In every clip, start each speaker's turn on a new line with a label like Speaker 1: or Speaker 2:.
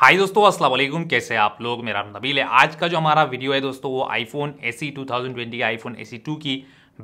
Speaker 1: हाय दोस्तों अस्सलाम वालेकुम कैसे आप लोग मेरा नबील है आज का जो हमारा वीडियो है दोस्तों वो iPhone SE two thousand twenty iPhone SE two की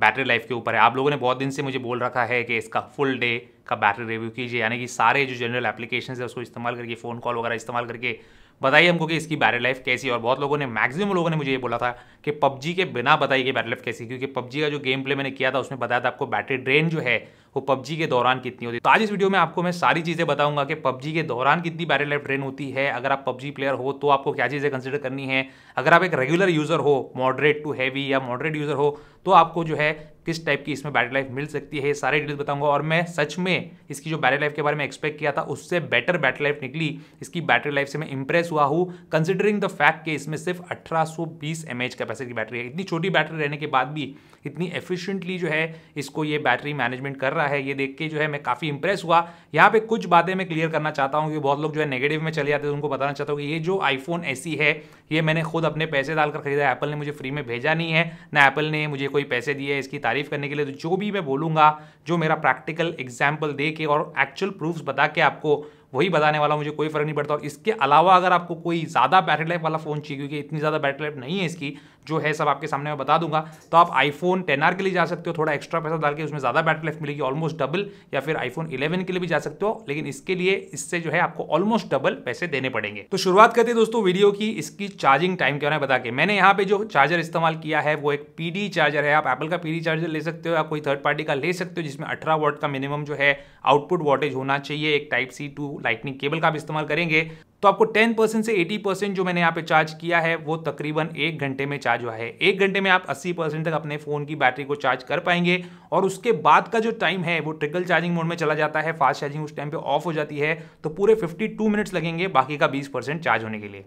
Speaker 1: बैटरी लाइफ के ऊपर है आप लोगों ने बहुत दिन से मुझे बोल रखा है कि इसका फुल डे का बैटरी रिव्यू कीजिए यानी कि सारे जो जनरल एप्लीकेशन है उसको इस्तेमाल करके फ़ोन कॉल वगैरह इस्तेमाल करके बताइए हमको कि इसकी बैटरी लाइफ कैसी और बहुत लोगों ने मैक्सिमम लोगों ने मुझे ये बोला था कि पबजी के बिना बताइए कि बैटरी लाइफ कैसी क्योंकि पबजी का जो गेम प्ले मैंने किया था उसमें बताया था आपको बैटरी ड्रेन जो है वो पबजी के दौरान कितनी होती है तो आज इस वीडियो में आपको मैं सारी चीज़ें बताऊंगा कि पबजी के दौरान कितनी बैटरी लाइफ ट्रेन होती है अगर आप पबजी प्लेयर हो तो आपको क्या चीज़ें कंसिडर करनी है अगर आप एक रेगुलर यूज़र हो मॉडरेट टू हैवी या मॉडरेट यूज़र हो तो आपको जो है किस टाइप की इसमें बैटरी लाइफ मिल सकती है ये सारे डिटेल्स बताऊंगा और मैं सच में इसकी जो बैटरी लाइफ के बारे में एक्सपेक्ट किया था उससे बेटर बैटरी लाइफ निकली इसकी बैटरी लाइफ से मैं इंप्रेस हुआ हूँ कंसिडरिंग द फैक्ट कि इसमें सिर्फ अठारह सौ कैपेसिटी की बैटरी है इतनी छोटी बैटरी रहने के बाद भी इतनी एफिशिएंटली जो है इसको ये बैटरी मैनेजमेंट कर रहा है ये देख के जो है मैं काफ़ी इंप्रेस हुआ यहाँ पे कुछ बातें मैं क्लियर करना चाहता हूँ कि बहुत लोग जो है नेगेटिव में चले जाते हैं उनको बताना चाहता हूँ कि ये जो आईफोन ऐसी है ये मैंने खुद अपने पैसे डालकर खरीदा एप्पल ने मुझे फ्री में भेजा नहीं है ना एप्पल ने मुझे कोई पैसे दिए इसकी तारीफ करने के लिए तो जो भी मैं बोलूँगा जो मेरा प्रैक्टिकल एग्जाम्पल दे के और एक्चुअल प्रूफ्स बता के आपको वही बताने वाला मुझे कोई फर्क नहीं पड़ता और इसके अलावा अगर आपको कोई ज़्यादा बैटरी लाइफ वाला फ़ोन चाहिए क्योंकि इतनी ज़्यादा बैटरी लाइफ नहीं है इसकी जो है सब आपके सामने मैं बता दूंगा तो आप आईफोन टेन आर के लिए जा सकते हो थोड़ा एक्स्ट्रा पैसा डाल के उसमें ज़्यादा बैटरी लाइफ मिलेगी ऑलमोस्ट डबल या फिर आईफोन इलेवन के लिए भी जा सकते हो लेकिन इसके लिए इससे जो है आपको ऑलमोस्ट डबल पैसे देने पड़ेंगे तो शुरुआत करते हैं दोस्तों वीडियो की इसकी चार्जिंग टाइम क्या है बता के मैंने यहाँ पे जो चार्जर इस्तेमाल किया है वो एक पीडी चार्जर है आप एप्पल का पीडी चार्जर ले सकते हो या कोई थर्ड पार्टी का ले सकते हो जिसमें अठारह वोट का मिनिमम जो है आउटपुट वोटेज होना चाहिए एक type C to lightning cable का आप इस्तेमाल करेंगे तो आपको टेन परसेंट से एटी परसेंट जो मैंने यहाँ पे चार्ज किया है वो तकरीबन एक घंटे में चार्ज हुआ है एक घंटे में आप अस्सी परसेंट तक अपने फ़ोन की बैटरी को चार्ज कर पाएंगे और उसके बाद का जो टाइम है वो ट्रिकल चार्जिंग मोड में चला जाता है फास्ट चार्जिंग उस टाइम पर ऑफ हो जाती है तो पूरे फिफ्टी मिनट्स लगेंगे बाकी का बीस चार्ज होने के लिए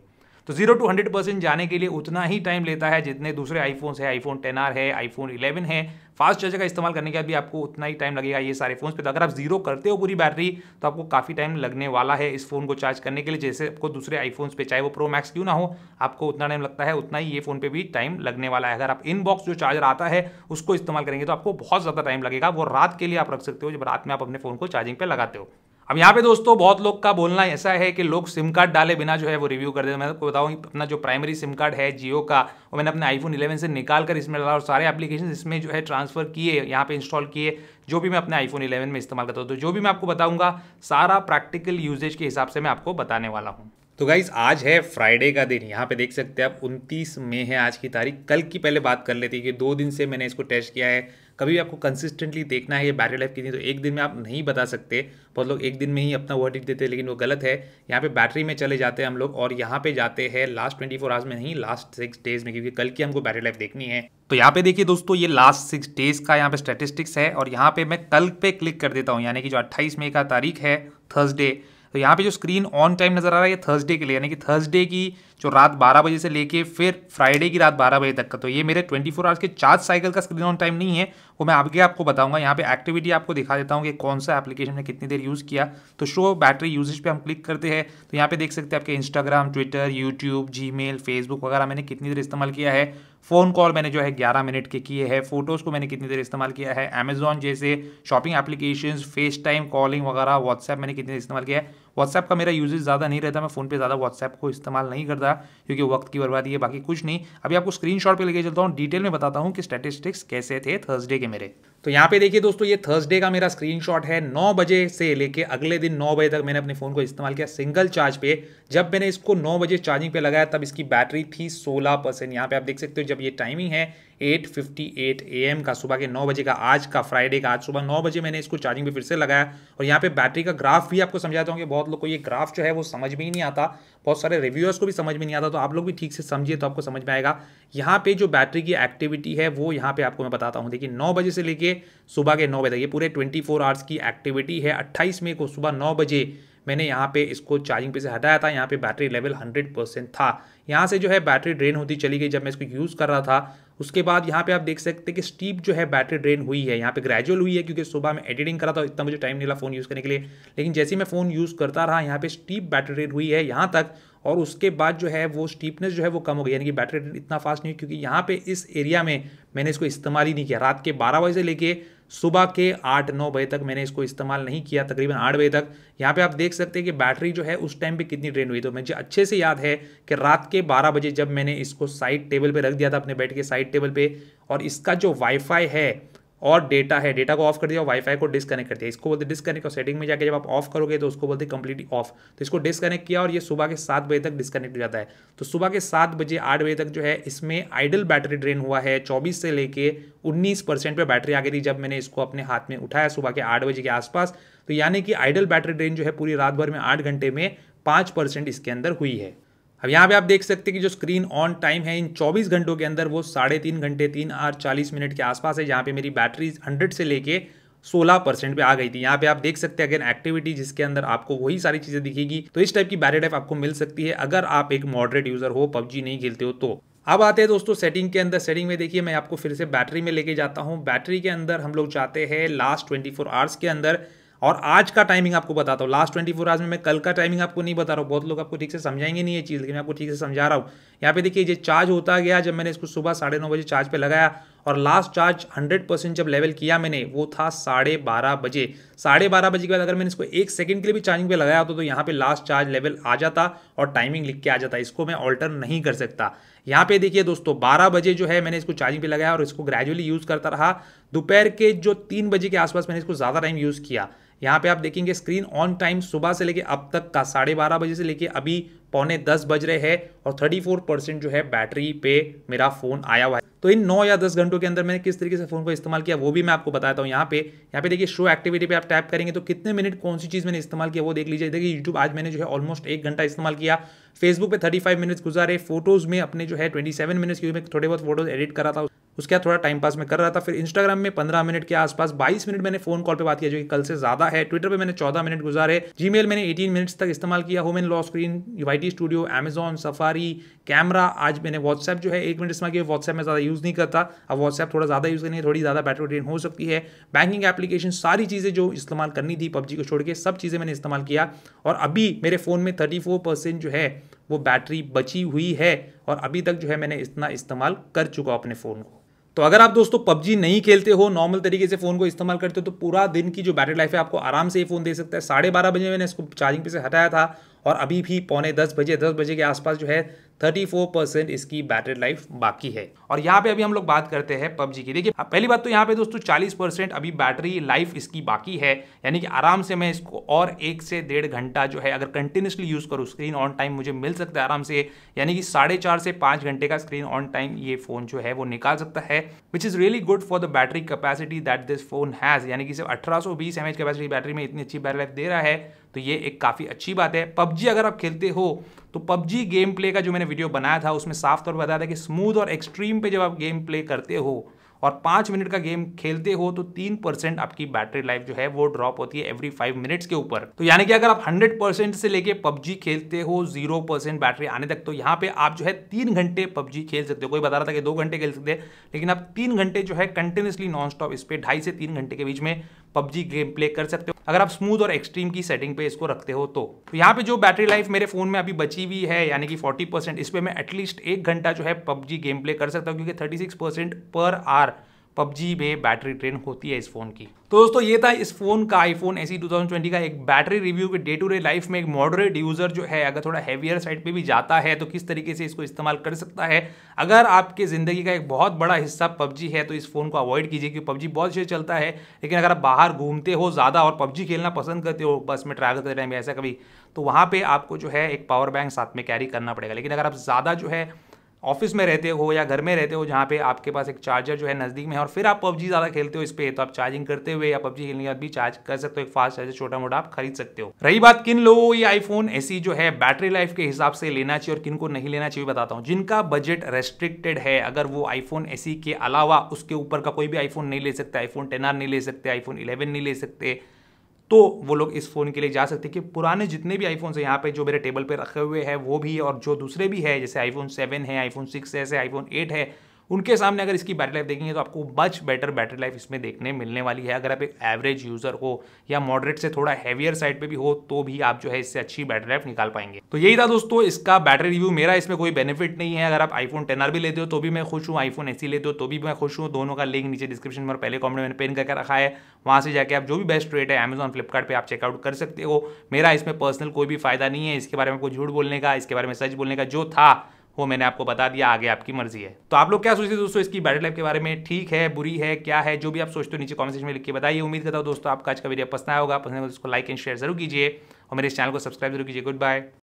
Speaker 1: तो जीरो टू हंड्रेड परसेंट जाने के लिए उतना ही टाइम लेता है जितने दूसरे आईफोन्स है आईफोन टेन आर है आईफोन इलेवन है फास्ट चार्जर का इस्तेमाल करने का भी आपको उतना ही टाइम लगेगा ये सारे फोन पे तो अगर आप जीरो करते हो पूरी बैटरी तो आपको काफ़ी टाइम लगने वाला है इस फोन को चार्ज करने के लिए जैसे आपको दूसरे आईफोन्स पे चाहे वो प्रो मैक्स क्यों ना हो आपको उतना टाइम लगता है उतना ही ये फोन पे भी टाइम लगने वाला है अगर आप इनबॉक्स जो चार्जर आता है उसको इस्तेमाल करेंगे तो आपको बहुत ज़्यादा टाइम लगेगा वो रात के लिए आप रख सकते हो जब रात में आप अपने फोन को चार्जिंग पर लगाते हो अब यहाँ पे दोस्तों बहुत लोग का बोलना ऐसा है कि लोग सिम कार्ड डाले बिना जो है वो रिव्यू कर देते मैं आपको बताऊँ अपना जो प्राइमरी सिम कार्ड है जियो का वो मैंने अपने आईफोन 11 से निकाल कर इसमें डाला और सारे एप्लीकेशन इसमें जो है ट्रांसफर किए यहाँ पे इंस्टॉल किए जो भी मैं अपने आईफोन इलेवन में इस्तेमाल करता हूँ तो जो भी मैं आपको बताऊँगा सारा प्रैक्टिकल यूजेज के हिसाब से मैं आपको बताने वाला हूँ तो गाइज आज है फ्राइडे का दिन यहाँ पे देख सकते हैं आप 29 मई है आज की तारीख कल की पहले बात कर लेते हैं कि दो दिन से मैंने इसको टेस्ट किया है कभी भी आपको कंसिस्टेंटली देखना है ये बैटरी लाइफ कितनी तो एक दिन में आप नहीं बता सकते बहुत लोग एक दिन में ही अपना वर्डिक देते हैं लेकिन वो गलत है यहाँ पे बैटरी में चले जाते हैं हम लोग और यहाँ पे जाते हैं लास्ट ट्वेंटी फोर आवर्स में नहीं लास्ट सिक्स डेज में क्योंकि कल की हमको बैटरी लाइफ देखनी है तो यहाँ पे देखिए दोस्तों ये लास्ट सिक्स डेज का यहाँ पे स्टेटिस्टिक्स है और यहाँ पे मैं कल पे क्लिक कर देता हूँ यानी कि जो अट्ठाईस मई का तारीख है थर्सडे तो यहाँ पे जो स्क्रीन ऑन टाइम नज़र आ रहा है ये थर्सडे के लिए यानी कि थर्सडे की जो रात 12 बजे से लेके फिर फ्राइडे की रात 12 बजे तक का तो ये मेरे 24 फोर आवर्स के चार्ज साइकिल का स्क्रीन ऑन टाइम नहीं है वो मैं आगे आपको बताऊंगा यहाँ पे एक्टिविटी आपको दिखा देता हूँ कि कौन सा एप्लीकेशन ने कितनी देर यूज़ किया तो शो बैटरी यूजेज पे हम क्लिक करते हैं तो यहाँ पे देख सकते हैं आपके इंस्टाग्राम ट्विटर यूट्यूब जी फेसबुक वगैरह मैंने कितनी देर इस्तेमाल किया है फ़ोन कॉल मैंने जो है 11 मिनट के किए हैं फोटोज़ को मैंने कितनी देर इस्तेमाल किया है अमेजॉन जैसे shopping application FaceTime calling वगैरह व्हाट्सएप मैंने कितनी देर इस्तेमाल किया है व्हाट्सएप का मेरा यूजेज ज़्यादा नहीं रहता मैं फ़ोन पे ज़्यादा व्हाट्सएप को इस्तेमाल नहीं करता क्योंकि वक्त की बर्बादी है बाकी कुछ नहीं अभी आपको स्क्रीन शॉट पर लेके चलता हूँ डिटेल में बताता हूँ कि स्टैटिस्टिक्स कैसे थे थर्सडे के मेरे तो यहाँ पे देखिए दोस्तों ये थर्सडे का मेरा स्क्रीनशॉट है नौ बजे से लेके अगले दिन नौ बजे तक मैंने अपने फ़ोन को इस्तेमाल किया सिंगल चार्ज पे जब मैंने इसको नौ बजे चार्जिंग पे लगाया तब इसकी बैटरी थी सोलह परसेंट यहाँ पे आप देख सकते हो जब ये टाइमिंग है 8:58 एम का सुबह के 9 बजे का आज का फ्राइडे का आज सुबह 9 बजे मैंने इसको चार्जिंग पे फिर से लगाया और यहाँ पे बैटरी का ग्राफ भी आपको समझाता हूँ कि बहुत लोग को ये ग्राफ जो है वो समझ में ही नहीं आता बहुत सारे रिव्यूअर्स को भी समझ में नहीं आता तो आप लोग भी ठीक से समझिए तो आपको समझ में आएगा यहाँ पे जो बैटरी की एक्टिविटी है वो यहाँ पे आपको मैं बताता हूँ देखिए नौ बजे से लेके सुबह के नौ बजे तक ये पूरे ट्वेंटी आवर्स की एक्टिविटी है अट्ठाईस मई को सुबह नौ बजे मैंने यहाँ पे इसको चार्जिंग पे से हटाया था यहाँ पे बैटरी लेवल 100 परसेंट था यहाँ से जो है बैटरी ड्रेन होती चली गई जब मैं इसको यूज़ कर रहा था उसके बाद यहाँ पे आप देख सकते हैं कि स्टीप जो है बैटरी ड्रेन हुई है यहाँ पे ग्रेजुअल हुई है क्योंकि सुबह मैं एडिटिंग कर रहा था इतना मुझे टाइम नहीं मिला फ़ोन यूज़ करने के लिए लेकिन जैसे ही मैं फ़ोन यूज़ करता रहा यहाँ पे स्टीप बैटरी ड्रेन हुई है यहाँ तक और उसके बाद जो है वो स्टीपनेस जो है वो कम हो गई यानी कि बैटरी रेट इतना फास्ट नहीं क्योंकि यहाँ पे इस एरिया में मैंने इसको इस्तेमाल ही नहीं किया रात के बारह बजे से लेके सुबह के आठ नौ बजे तक मैंने इसको इस्तेमाल नहीं किया तकरीबन आठ बजे तक यहाँ पे आप देख सकते हैं कि बैटरी जो है उस टाइम पे कितनी ड्रेन हुई तो मुझे अच्छे से याद है कि रात के बारह बजे जब मैंने इसको साइड टेबल पे रख दिया था अपने बैठ के साइड टेबल पे और इसका जो वाईफाई है और डेटा है डेटा को ऑफ कर दिया और वाईफाई को डिसकनेक्ट कर दिया इसको बोलते डिसकनेक्ट और सेटिंग में जाके जब आप ऑफ करोगे तो उसको बोलते कंप्लीटली ऑफ तो इसको डिसकनेक्ट किया और ये सुबह के सात बजे तक डिसकनेक्ट हो जाता है तो सुबह के सात बजे आठ बजे तक जो है इसमें आइडल बैटरी ड्रेन हुआ है चौबीस से लेके उन्नीस परसेंट पर बैटरी आ गई थी जब मैंने इसको अपने हाथ में उठाया सुबह के आठ बजे के आसपास तो यानी कि आइडल बैटरी ड्रेन जो है पूरी रात भर में आठ घंटे में पाँच परसेंट इसके अंदर हुई है अब यहाँ पे आप देख सकते हैं कि जो स्क्रीन ऑन टाइम है इन 24 घंटों के अंदर वो साढ़े तीन घंटे तीन आर चालीस मिनट के आसपास है जहाँ पे मेरी बैटरी 100 से लेके 16 परसेंट पे आ गई थी यहाँ पे आप देख सकते हैं अगेन एक्टिविटी जिसके अंदर आपको वही सारी चीज़ें दिखेगी तो इस टाइप की बैटरी टाइप आपको मिल सकती है अगर आप एक मॉडरेट यूज़र हो पबजी नहीं खेलते हो तो अब आते हैं दोस्तों सेटिंग के अंदर सेटिंग में देखिए मैं आपको फिर से बैटरी में लेके जाता हूँ बैटरी के अंदर हम लोग चाहते हैं लास्ट ट्वेंटी आवर्स के अंदर और आज का टाइमिंग आपको बताता हूँ लास्ट ट्वेंटी फोर आवर्स में मैं कल का टाइमिंग आपको नहीं बता रहा हूँ बहुत लोग आपको ठीक से समझाएंगे नहीं ये चीज़ लेकिन मैं आपको ठीक से समझा रहा हूँ यहाँ पे देखिए ये चार्ज होता गया जब मैंने इसको सुबह साढ़े नौ बजे चार्ज पे लगाया और लास्ट चार्ज 100 परसेंट जब लेवल किया मैंने वो था साढ़े बारह बजे साढ़े बारह बजे के बाद अगर मैंने इसको एक सेकंड के लिए भी चार्जिंग पे लगाया होता तो, तो यहाँ पे लास्ट चार्ज लेवल आ जाता और टाइमिंग लिख के आ जाता इसको मैं ऑल्टर नहीं कर सकता यहाँ पे देखिए दोस्तों बारह बजे जो है मैंने इसको चार्जिंग पे लगाया और इसको ग्रेजुअली यूज़ करता रहा दोपहर के जो तीन बजे के आसपास मैंने इसको ज़्यादा टाइम यूज़ किया यहाँ पे आप देखेंगे स्क्रीन ऑन टाइम सुबह से लेके अब तक का साढ़े बारह बजे से लेके अभी पौने दस बज रहे हैं और 34 परसेंट जो है बैटरी पे मेरा फ़ोन आया हुआ है तो इन नौ या दस घंटों के अंदर मैंने किस तरीके से फ़ोन को इस्तेमाल किया वो भी मैं आपको बताता हूँ यहाँ पे यहाँ पे देखिए शो एक्टिविटी पे आप टैप करेंगे तो कितने मिनट कौन सी चीज़ मैंने इस्तेमाल किया वो देख लीजिए देखिए यूट्यूब आज मैंने जो है ऑलमोस्ट एक घंटा इस्तेमाल किया फेसबुक पे फाइव मिनट्स गुजारे फोटोज़ में अपने जो है ट्वेंटी मिनट्स क्योंकि मैं थोड़े बहुत फोटोज़ एडिट करा था उसके बाद थोड़ा टाइम पास में कर रहा था फिर इंस्टाग्राम में पंद्रह मिनट के आसपास बाईस मिनट मैंने फोन कॉल पर बात किया जो कि कल से ज्यादा है ट्विटर पर मैंने चौदह मिनट गुजारे जी मैंने एटीन मिनट तक इस्तेमाल किया होम एंड लॉ स्क्रीन वाई स्टूडियो अमेजॉन सफारी कैमरा आज मैंने व्हाट्सएप जो है एक मिनट इस्तेमाल किया व्हाट्सएप में ज़्यादा यूज़ नहीं करता अब व्हाट्सएप थोड़ा ज़्यादा यूज़ करनी है थोड़ी ज़्यादा बैटरी ड्रेन हो सकती है बैंकिंग एप्लीकेशन सारी चीज़ें जो इस्तेमाल करनी थी पबजी को छोड़ के सब चीज़ें मैंने इस्तेमाल किया और अभी मेरे फ़ोन में थर्टी फोर परसेंट जो है वो बैटरी बची हुई है और अभी तक जो है मैंने इतना इस्तेमाल कर चुका अपने फ़ोन को तो अगर आप दोस्तों पबजी नहीं खेलते हो नॉर्मल तरीके से फ़ोन को इस्तेमाल करते हो तो पूरा दिन की जो बैटरी लाइफ है आपको आराम से ये फ़ोन दे सकता है साढ़े बारह बजे मैंने इसको चार्जिंग पे से हटाया था और अभी भी पौने दस बजे दस बजे के आसपास जो है 34 परसेंट इसकी बैटरी लाइफ बाकी है और यहाँ पे अभी हम लोग बात करते हैं पबजी की देखिए पहली बात तो यहाँ पे दोस्तों 40 परसेंट अभी बैटरी लाइफ इसकी बाकी है यानी कि आराम से मैं इसको और एक से डेढ़ घंटा जो है अगर कंटिन्यूसली यूज़ करूँ स्क्रीन ऑन टाइम मुझे मिल सकता है आराम से यानी कि साढ़े चार से पांच घंटे का स्क्रीन ऑन टाइम ये फ़ोन जो है वो निकाल सकता है which is really good for the battery capacity that this phone has यानी कि सिर्फ अठारह सौ बीस एमएच एच कैपेसिटी बैटरी में इतनी अच्छी बैटरी लाइफ दे रहा है तो ये एक काफ़ी अच्छी बात है पबजी अगर आप खेलते हो तो पबजी गेम प्ले का जो मैंने वीडियो बनाया था उसमें साफ तौर पर बताया था कि स्मूथ और एक्सट्रीम पे जब आप गेम प्ले करते हो और पाँच मिनट का गेम खेलते हो तो तीन परसेंट आपकी बैटरी लाइफ जो है वो ड्रॉप होती है एवरी फाइव मिनट्स के ऊपर तो यानी कि अगर आप हंड्रेड परसेंट से लेके पबजी खेलते हो जीरो परसेंट बैटरी आने तक तो यहाँ पे आप जो है तीन घंटे पबजी खेल सकते हो कोई बता रहा था कि दो घंटे खेल सकते हैं लेकिन आप तीन घंटे जो है कंटिन्यूसली नॉन स्टॉप इस पर ढाई से तीन घंटे के बीच में पबजी गेम प्ले कर सकते हो अगर आप स्मूथ और एक्सट्रीम की सेटिंग पे इसको रखते हो तो, तो यहाँ पे जो बैटरी लाइफ मेरे फोन में अभी बची हुई है यानी कि 40 परसेंट इस पर मैं एटलीस्ट एक घंटा जो है पबजी गेम प्ले कर सकता हूँ क्योंकि 36 परसेंट पर आर पबजी में बैटरी ट्रेन होती है इस फ़ोन की तो दोस्तों ये था इस फ़ोन का आईफोन एसी 2020 का एक बैटरी रिव्यू के डे टू डे लाइफ में एक मॉडरेट यूज़र जो है अगर थोड़ा हैवियर साइड पे भी जाता है तो किस तरीके से इसको इस्तेमाल कर सकता है अगर आपके ज़िंदगी का एक बहुत बड़ा हिस्सा पबजी है तो इस फ़ोन को अवॉइड कीजिए क्योंकि पबजी बहुत अच्छे चलता है लेकिन अगर आप बाहर घूमते हो ज़्यादा और पबजी खेलना पसंद करते हो बस में ट्रैवल करते टाइम ऐसा कभी तो वहाँ पर आपको जो है एक पावर बैंक साथ में कैरी करना पड़ेगा लेकिन अगर आप ज़्यादा जो है ऑफिस में रहते हो या घर में रहते हो जहाँ पे आपके पास एक चार्जर जो है नज़दीक में है और फिर आप पबजी ज़्यादा खेलते हो इस पर तो आप चार्जिंग करते हुए या पबजी खेलने के बाद भी चार्ज कर सकते हो एक फास्ट चार्जर छोटा मोटा आप खरीद सकते हो रही बात किन लोगों को ये आईफोन ऐसी जो है बैटरी लाइफ के हिसाब से लेना चाहिए और किन को नहीं लेना चाहिए बताता हूँ जिनका बजट रेस्ट्रिक्टेड है अगर वो आईफोन ऐसी के अलावा उसके ऊपर का कोई भी आईफोन नहीं ले सकते आईफोन टेन नहीं ले सकते आईफोन इलेवन नहीं ले सकते तो वो लोग इस फ़ोन के लिए जा सकते हैं कि पुराने जितने भी आईफोन हैं यहाँ पे जो मेरे टेबल पे रखे हुए हैं वो भी और जो दूसरे भी है जैसे आईफोन सेवन है आईफोन सिक्स है आईफोन एट है उनके सामने अगर इसकी बैटरी लाइफ देखेंगे तो आपको मच बेटर बैटरी लाइफ इसमें देखने मिलने वाली है अगर आप एक एवरेज यूज़र हो या मॉडरेट से थोड़ा हैवियर साइड पे भी हो तो भी आप जो है इससे अच्छी बैटरी लाइफ निकाल पाएंगे तो यही था दोस्तों इसका बैटरी रिव्यू मेरा इसमें कोई बेनिफिट नहीं है अगर आप आईफोन टेन भी लेते हो तो भी मैं खुश हूँ आईफोन एसी e लेते हो तो भी मैं खुश हूँ दोनों का लिंक नीचे डिस्क्रिप्शन में पहले कॉमेंट मैंने पेन करके रखा है वहाँ से जाकर आप जो भी बेस्ट रेट है अमेजॉन फ्लिपकार्ट आप चेकआउट कर सकते हो मेरा इसमें पर्सनल कोई भी फायदा नहीं है इसके बारे में कोई झूठ बोलने का इसके बारे में सच बोलने का जो था वो मैंने आपको बता दिया आगे आपकी मर्जी है तो आप लोग क्या सोचते हैं दोस्तों इसकी बैटरी लाइफ के बारे में ठीक है बुरी है क्या है जो भी आप सोचते हो नीचे कॉमेंट सेक्शन में लिख के बताइए उम्मीद करता हूँ दोस्तों आपका आज का वीडियो पसंद आया होगा पसंद है तो उसको लाइक एंड शेयर जरूर कीजिए और मेरे चैनल को सब्सक्राइब जरूर कीजिए गुड बाय